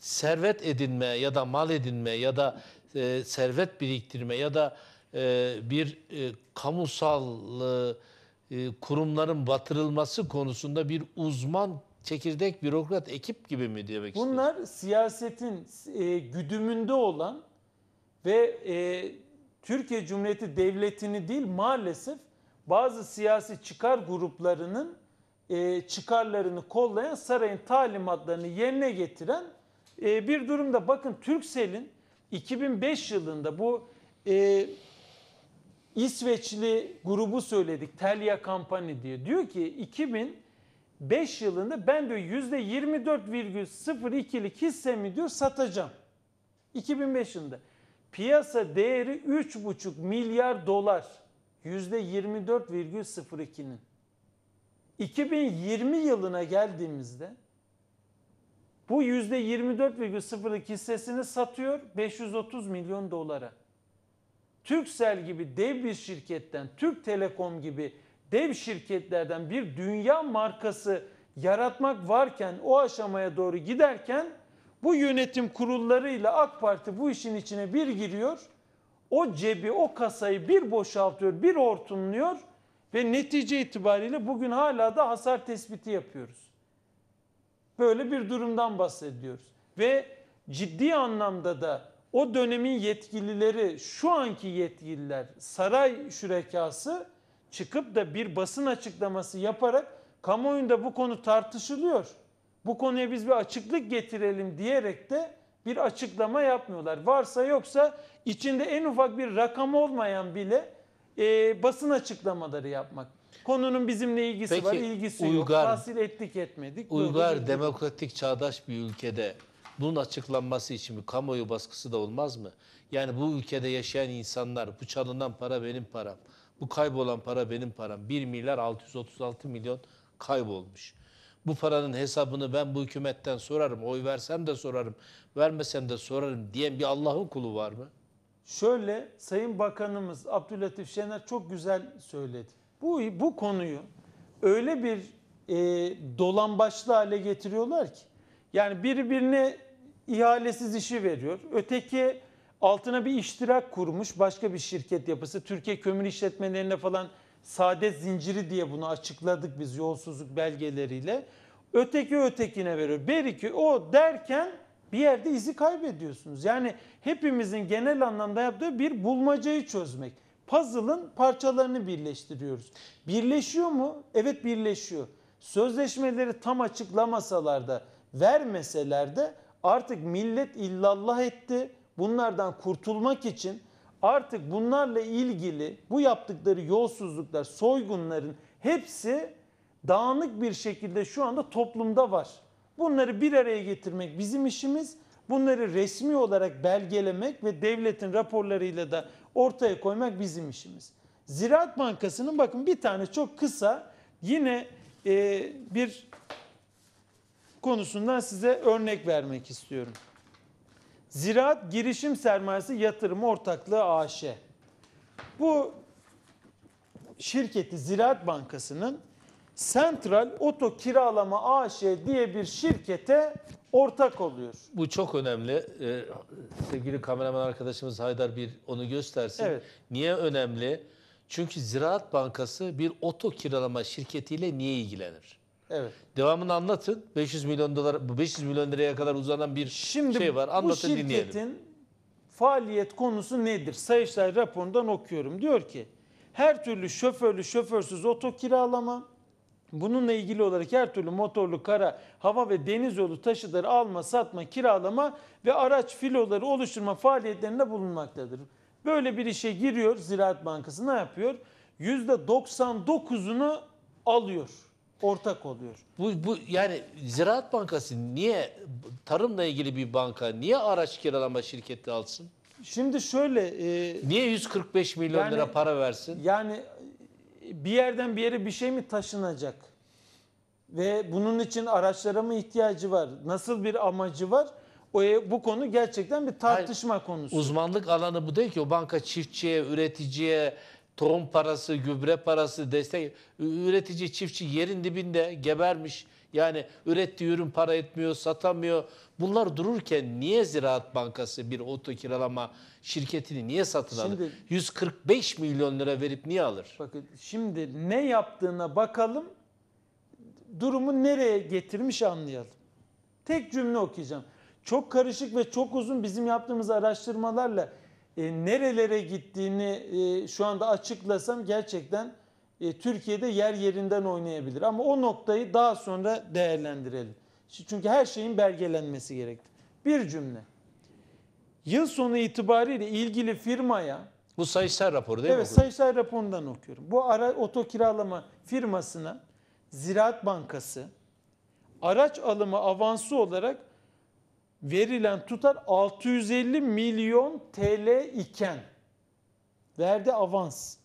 servet edinme ya da mal edinme ya da e, servet biriktirme ya da e, bir e, kamusal e, e, kurumların batırılması konusunda bir uzman çekirdek bürokrat ekip gibi mi demek istiyorsun? Bunlar siyasetin e, güdümünde olan ve e, Türkiye Cumhuriyeti Devleti'ni değil maalesef bazı siyasi çıkar gruplarının e, çıkarlarını kollayan sarayın talimatlarını yerine getiren e, bir durumda bakın Türksel'in 2005 yılında bu e, İsveçli grubu söyledik Telia Kampanya diye. Diyor ki 2005 yılında ben diyor %24,02'lik hissemi diyor satacağım. 2005 yılında. Piyasa değeri 3,5 milyar dolar. %24,02'nin. 2020 yılına geldiğimizde bu %24,02 hissesini satıyor 530 milyon dolara. Türksel gibi dev bir şirketten, Türk Telekom gibi dev şirketlerden bir dünya markası yaratmak varken o aşamaya doğru giderken bu yönetim kurullarıyla AK Parti bu işin içine bir giriyor. O cebi, o kasayı bir boşaltıyor, bir hortumluyor ve netice itibariyle bugün hala da hasar tespiti yapıyoruz. Böyle bir durumdan bahsediyoruz. Ve ciddi anlamda da o dönemin yetkilileri, şu anki yetkililer, saray şürekası çıkıp da bir basın açıklaması yaparak kamuoyunda bu konu tartışılıyor. Bu konuya biz bir açıklık getirelim diyerek de bir açıklama yapmıyorlar. Varsa yoksa içinde en ufak bir rakam olmayan bile e, basın açıklamaları yapmak. Konunun bizimle ilgisi Peki, var, ilgisi uygar, yok. Tahsil ettik etmedik. Uygar, doğru. Şey demokratik, çağdaş bir ülkede bunun açıklanması için bir kamuoyu baskısı da olmaz mı? Yani bu ülkede yaşayan insanlar, bu çalınan para benim param, bu kaybolan para benim param. 1 milyar 636 milyon kaybolmuş. Bu paranın hesabını ben bu hükümetten sorarım, oy versem de sorarım, vermesem de sorarım diyen bir Allah'ın kulu var mı? Şöyle Sayın Bakanımız Abdülhatif Şener çok güzel söyledi. Bu, bu konuyu öyle bir e, dolambaçlı hale getiriyorlar ki. Yani birbirine birine ihalesiz işi veriyor. Öteki altına bir iştirak kurmuş başka bir şirket yapısı. Türkiye kömür işletmelerine falan saadet zinciri diye bunu açıkladık biz yolsuzluk belgeleriyle. Öteki ötekine veriyor. Beriki o derken bir yerde izi kaybediyorsunuz. Yani hepimizin genel anlamda yaptığı bir bulmacayı çözmek puzzle'ın parçalarını birleştiriyoruz. Birleşiyor mu? Evet birleşiyor. Sözleşmeleri tam açıklamasalar da vermeseler de artık millet illallah etti. Bunlardan kurtulmak için artık bunlarla ilgili bu yaptıkları yolsuzluklar, soygunların hepsi dağınık bir şekilde şu anda toplumda var. Bunları bir araya getirmek bizim işimiz. Bunları resmi olarak belgelemek ve devletin raporlarıyla da ortaya koymak bizim işimiz. Ziraat Bankası'nın bakın bir tane çok kısa yine e, bir konusundan size örnek vermek istiyorum. Ziraat Girişim Sermayesi Yatırım Ortaklığı AŞ. Bu şirketi Ziraat Bankası'nın Central Oto Kiralama AŞ diye bir şirkete ortak oluyor. Bu çok önemli. Ee, sevgili kameraman arkadaşımız Haydar bir onu göstersin. Evet. Niye önemli? Çünkü Ziraat Bankası bir oto kiralama şirketiyle niye ilgilenir? Evet. Devamını anlatın. 500 milyon dolar bu 500 milyon liraya kadar uzanan bir Şimdi şey var. Anlatın dinleyelim. Şimdi bu şirketin dinleyelim. faaliyet konusu nedir? Sayıştay raporundan okuyorum. Diyor ki her türlü şoförlü şoförsüz oto kiralama, Bununla ilgili olarak her türlü motorlu kara, hava ve deniz yolu taşıtları alma, satma, kiralama ve araç filoları oluşturma faaliyetlerinde bulunmaktadır. Böyle bir işe giriyor Ziraat Bankası ne yapıyor? %99'unu alıyor. Ortak oluyor. Bu, bu yani Ziraat Bankası niye tarımla ilgili bir banka niye araç kiralama şirketi alsın? Şimdi şöyle e, niye 145 milyon yani, lira para versin? Yani bir yerden bir yere bir şey mi taşınacak? Ve bunun için araçlara mı ihtiyacı var? Nasıl bir amacı var? O, bu konu gerçekten bir tartışma Hayır, konusu. Uzmanlık alanı bu değil ki. O banka çiftçiye, üreticiye, tohum parası, gübre parası, destek. Üretici, çiftçi yerin dibinde gebermiş. Yani ürettiği ürün para etmiyor, satamıyor. Bunlar dururken niye Ziraat Bankası bir oto kiralama şirketini niye satın alır? 145 milyon lira verip niye alır? Bakın şimdi ne yaptığına bakalım, durumu nereye getirmiş anlayalım. Tek cümle okuyacağım. Çok karışık ve çok uzun bizim yaptığımız araştırmalarla e, nerelere gittiğini e, şu anda açıklasam gerçekten e, Türkiye'de yer yerinden oynayabilir. Ama o noktayı daha sonra değerlendirelim. Çünkü her şeyin belgelenmesi gerektir. Bir cümle. Yıl sonu itibariyle ilgili firmaya bu sayısal raporu değil evet, mi? Evet sayısal raporundan okuyorum. Bu ara, oto kiralama firmasına Ziraat Bankası araç alımı avansı olarak verilen tutar 650 milyon TL iken verdi avans.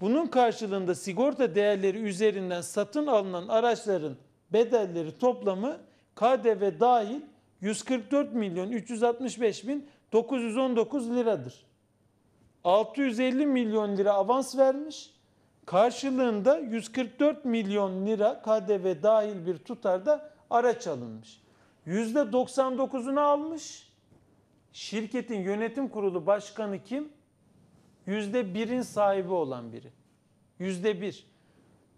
Bunun karşılığında sigorta değerleri üzerinden satın alınan araçların bedelleri toplamı KDV dahil 144 milyon 365 bin 919 liradır. 650 milyon lira avans vermiş. Karşılığında 144 milyon lira KDV dahil bir tutarda araç alınmış. %99'unu almış. Şirketin yönetim kurulu başkanı kim? %1'in sahibi olan biri. %1.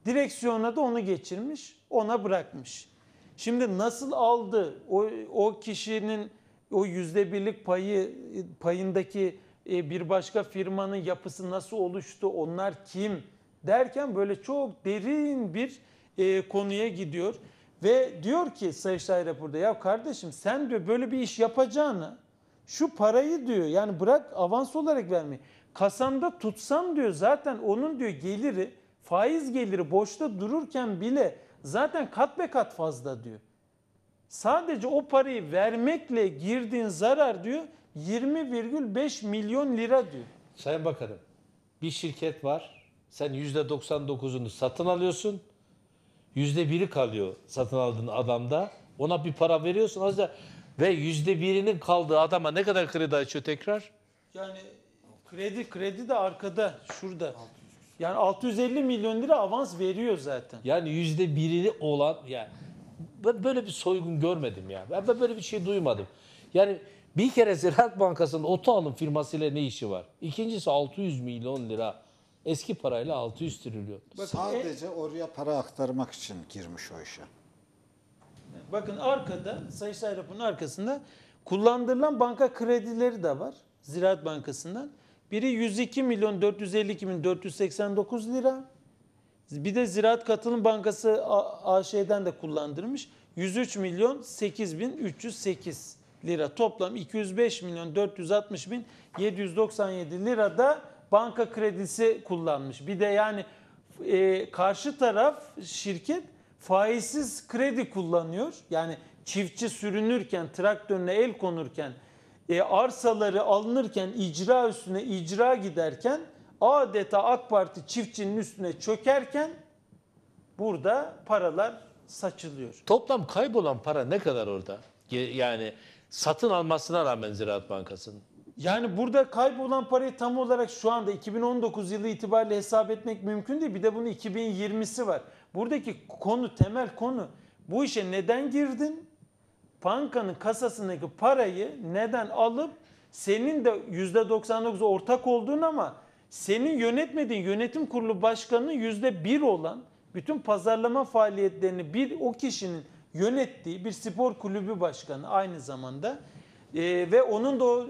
Direksiyona da onu geçirmiş, ona bırakmış. Şimdi nasıl aldı o, o kişinin o %1'lik payı payındaki e, bir başka firmanın yapısı nasıl oluştu, onlar kim derken böyle çok derin bir e, konuya gidiyor. Ve diyor ki Sayıştay raporda ya kardeşim sen diyor böyle bir iş yapacağını şu parayı diyor yani bırak avans olarak vermeyi kasamda tutsam diyor zaten onun diyor geliri faiz geliri boşta dururken bile zaten kat be kat fazla diyor. Sadece o parayı vermekle girdiğin zarar diyor 20,5 milyon lira diyor. Sayın Bakanım bir şirket var sen %99'unu satın alıyorsun yüzde biri kalıyor satın aldığın adamda. Ona bir para veriyorsun azıcık ve yüzde birinin kaldığı adama ne kadar kredi açıyor tekrar? Yani kredi kredi de arkada şurada. Yani 650 milyon lira avans veriyor zaten. Yani yüzde birini olan yani ben böyle bir soygun görmedim ya. Ben, ben böyle bir şey duymadım. Yani bir kere Ziraat Bankası'nın oto alım firmasıyla ne işi var? İkincisi 600 milyon lira eski parayla 600 trilyon. E, Sadece oraya para aktarmak için girmiş o işe. Bakın arkada, Sayıştay raporunun arkasında kullandırılan banka kredileri de var. Ziraat Bankası'ndan. Biri 102 milyon 452 bin 489 lira. Bir de Ziraat Katılım Bankası AŞ'den de kullandırmış. 103 milyon 8 bin 308 lira. Toplam 205 milyon 460 bin 797 lira da banka kredisi kullanmış. Bir de yani e, karşı taraf şirket faizsiz kredi kullanıyor. Yani çiftçi sürünürken, traktörüne el konurken, e, arsaları alınırken icra üstüne icra giderken adeta AK Parti çiftçinin üstüne çökerken burada paralar saçılıyor. Toplam kaybolan para ne kadar orada? Yani satın almasına rağmen Ziraat Bankası'nın. Yani burada kaybolan parayı tam olarak şu anda 2019 yılı itibariyle hesap etmek mümkün değil. Bir de bunun 2020'si var. Buradaki konu, temel konu bu işe neden girdin? Bankanın kasasındaki parayı neden alıp senin de %99 ortak olduğun ama senin yönetmediğin yönetim kurulu başkanının %1 olan bütün pazarlama faaliyetlerini bir o kişinin yönettiği bir spor kulübü başkanı aynı zamanda e, ve onun da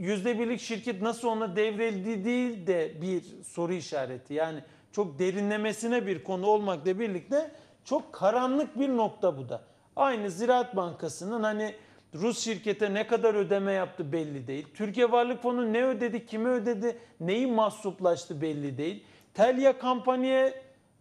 yüzde birlik şirket nasıl ona devredildi değil de bir soru işareti. Yani çok derinlemesine bir konu olmakla birlikte çok karanlık bir nokta bu da. Aynı Ziraat Bankası'nın hani Rus şirkete ne kadar ödeme yaptı belli değil. Türkiye Varlık Fonu ne ödedi, kime ödedi, neyi mahsuplaştı belli değil. Telya kampanya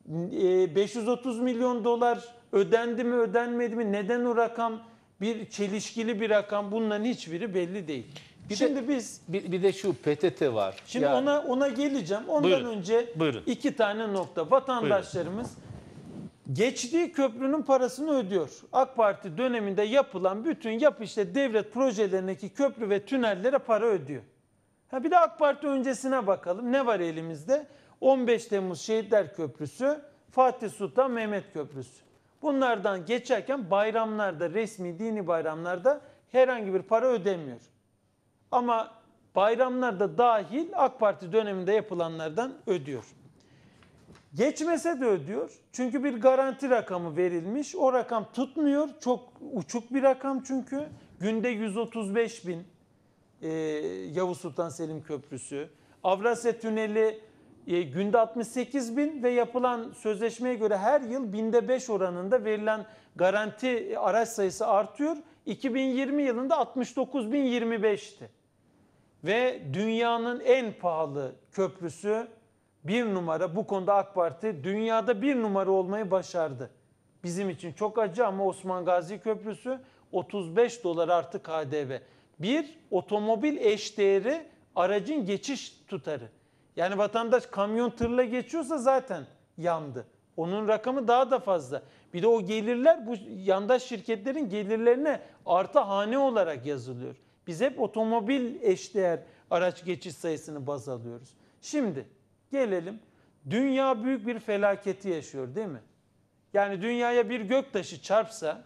530 e, milyon dolar ödendi mi ödenmedi mi, neden o rakam bir çelişkili bir rakam bunların hiçbiri belli değil. Bir Şimdi de, biz bir, bir de şu PTT var. Şimdi yani, ona ona geleceğim. Ondan buyurun, önce buyurun. iki tane nokta. Vatandaşlarımız buyurun. geçtiği köprünün parasını ödüyor. AK Parti döneminde yapılan bütün yap işte devlet projelerindeki köprü ve tünellere para ödüyor. Ha bir de AK Parti öncesine bakalım. Ne var elimizde? 15 Temmuz Şehitler Köprüsü, Fatih Sultan Mehmet Köprüsü. Bunlardan geçerken bayramlarda, resmi dini bayramlarda herhangi bir para ödemiyor. Ama bayramlarda dahil AK Parti döneminde yapılanlardan ödüyor. Geçmese de ödüyor. Çünkü bir garanti rakamı verilmiş. O rakam tutmuyor. Çok uçuk bir rakam çünkü. Günde 135 bin e, Yavuz Sultan Selim Köprüsü. Avrasya Tüneli e, günde 68 bin ve yapılan sözleşmeye göre her yıl binde 5 oranında verilen garanti e, araç sayısı artıyor. 2020 yılında 69.025'ti. Ve dünyanın en pahalı köprüsü bir numara. Bu konuda AK Parti dünyada bir numara olmayı başardı. Bizim için çok acı ama Osman Gazi Köprüsü 35 dolar artı KDV. Bir otomobil eşdeğeri aracın geçiş tutarı. Yani vatandaş kamyon tırla geçiyorsa zaten yandı. Onun rakamı daha da fazla. Bir de o gelirler bu yandaş şirketlerin gelirlerine artı hane olarak yazılıyor. Biz hep otomobil eşdeğer araç geçiş sayısını baz alıyoruz. Şimdi gelelim. Dünya büyük bir felaketi yaşıyor değil mi? Yani dünyaya bir göktaşı çarpsa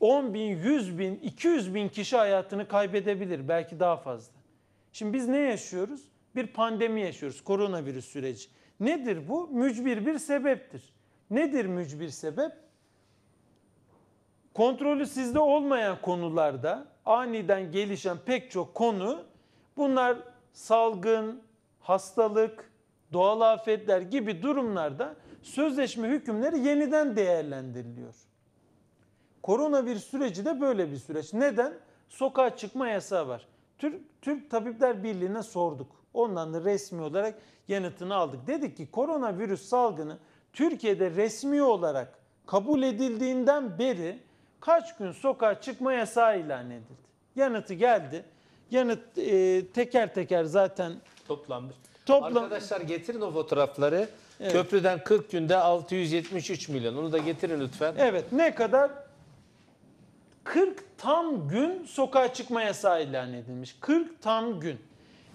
10 bin, 100 bin, 200 bin kişi hayatını kaybedebilir. Belki daha fazla. Şimdi biz ne yaşıyoruz? bir pandemi yaşıyoruz. Koronavirüs süreci. Nedir bu? Mücbir bir sebeptir. Nedir mücbir sebep? Kontrolü sizde olmayan konularda aniden gelişen pek çok konu bunlar salgın, hastalık, doğal afetler gibi durumlarda sözleşme hükümleri yeniden değerlendiriliyor. Koronavirüs süreci de böyle bir süreç. Neden? Sokağa çıkma yasağı var. Türk, Türk Tabipler Birliği'ne sorduk. Ondan da resmi olarak yanıtını aldık. Dedik ki koronavirüs salgını Türkiye'de resmi olarak kabul edildiğinden beri kaç gün sokağa çıkma yasağı ilan edildi. Yanıtı geldi. Yanıt e, teker teker zaten toplanmış. Toplam... Arkadaşlar getirin o fotoğrafları. Evet. Köprüden 40 günde 673 milyon. Onu da getirin lütfen. Evet ne kadar? 40 tam gün sokağa çıkma yasağı ilan edilmiş. 40 tam gün.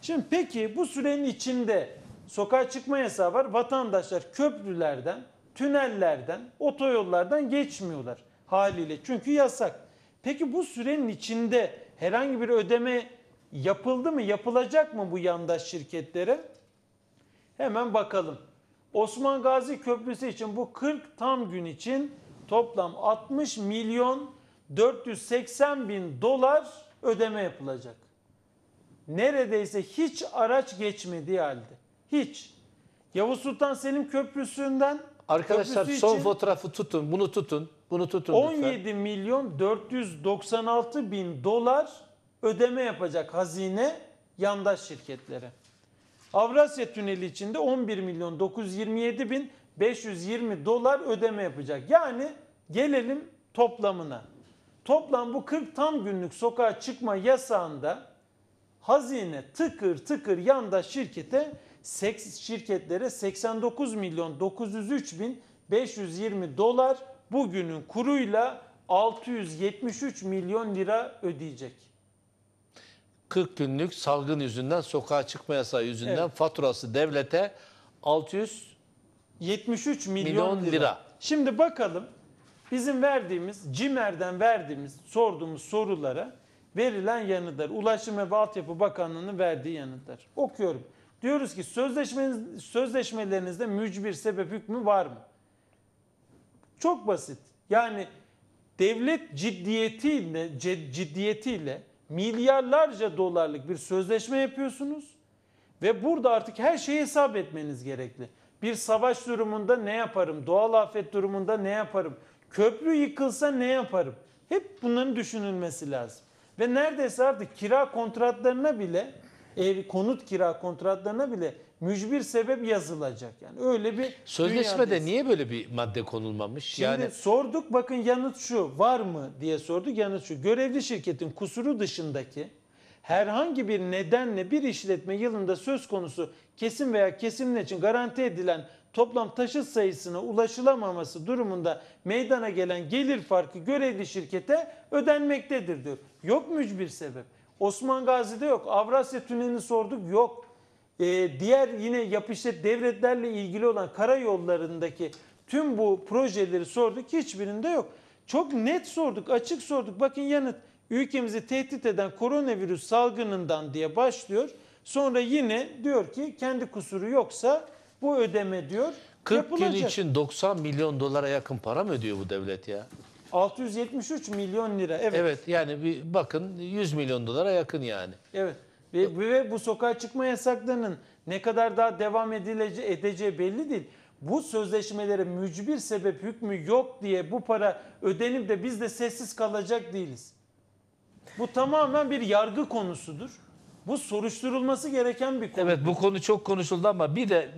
Şimdi peki bu sürenin içinde sokağa çıkma yasağı var. Vatandaşlar köprülerden, tünellerden, otoyollardan geçmiyorlar haliyle. Çünkü yasak. Peki bu sürenin içinde herhangi bir ödeme yapıldı mı? Yapılacak mı bu yandaş şirketlere? Hemen bakalım. Osman Gazi Köprüsü için bu 40 tam gün için toplam 60 milyon 480 bin dolar ödeme yapılacak neredeyse hiç araç geçmediği halde. Hiç. Yavuz Sultan Selim Köprüsü'nden Arkadaşlar Köprüsü son fotoğrafı tutun, bunu tutun, bunu tutun 17 lütfen. milyon 496 bin dolar ödeme yapacak hazine yandaş şirketlere. Avrasya Tüneli içinde 11 milyon 927 bin 520 dolar ödeme yapacak. Yani gelelim toplamına. Toplam bu 40 tam günlük sokağa çıkma yasağında hazine tıkır tıkır yanda şirkete şirketlere 89 milyon 903 bin 520 dolar bugünün kuruyla 673 milyon lira ödeyecek. 40 günlük salgın yüzünden sokağa çıkma yasağı yüzünden evet. faturası devlete 673 milyon, milyon lira. lira. Şimdi bakalım bizim verdiğimiz CİMER'den verdiğimiz sorduğumuz sorulara verilen yanıtlar. Ulaşım ve Altyapı Bakanlığı'nın verdiği yanıtlar. Okuyorum. Diyoruz ki sözleşmeniz, sözleşmelerinizde mücbir sebep hükmü var mı? Çok basit. Yani devlet ciddiyetiyle, ciddiyetiyle milyarlarca dolarlık bir sözleşme yapıyorsunuz ve burada artık her şeyi hesap etmeniz gerekli. Bir savaş durumunda ne yaparım? Doğal afet durumunda ne yaparım? Köprü yıkılsa ne yaparım? Hep bunların düşünülmesi lazım. Ve neredeyse artık kira kontratlarına bile ev konut kira kontratlarına bile mücbir sebep yazılacak. Yani öyle bir sözleşmede dünyadayız. niye böyle bir madde konulmamış? Şimdi yani sorduk bakın yanıt şu var mı diye sorduk yanıt şu. Görevli şirketin kusuru dışındaki herhangi bir nedenle bir işletme yılında söz konusu kesim veya kesimle için garanti edilen toplam taşıt sayısına ulaşılamaması durumunda meydana gelen gelir farkı görevli şirkete ödenmektedir diyor. Yok mücbir sebep. Osman Gazi'de yok. Avrasya Tüneli'ni sorduk yok. Ee, diğer yine yapışet devletlerle ilgili olan karayollarındaki tüm bu projeleri sorduk. Hiçbirinde yok. Çok net sorduk, açık sorduk. Bakın yanıt ülkemizi tehdit eden koronavirüs salgınından diye başlıyor. Sonra yine diyor ki kendi kusuru yoksa bu ödeme diyor 40 yapılacak. gün için 90 milyon dolara yakın para mı ödüyor bu devlet ya? 673 milyon lira. Evet. Evet yani bir bakın 100 milyon dolara yakın yani. Evet. Ve, ve bu sokağa çıkma yasaklarının ne kadar daha devam edilece, edeceği belli değil. Bu sözleşmelere mücbir sebep hükmü yok diye bu para ödenip de biz de sessiz kalacak değiliz. Bu tamamen bir yargı konusudur. Bu soruşturulması gereken bir konu. Evet bu konu çok konuşuldu ama bir de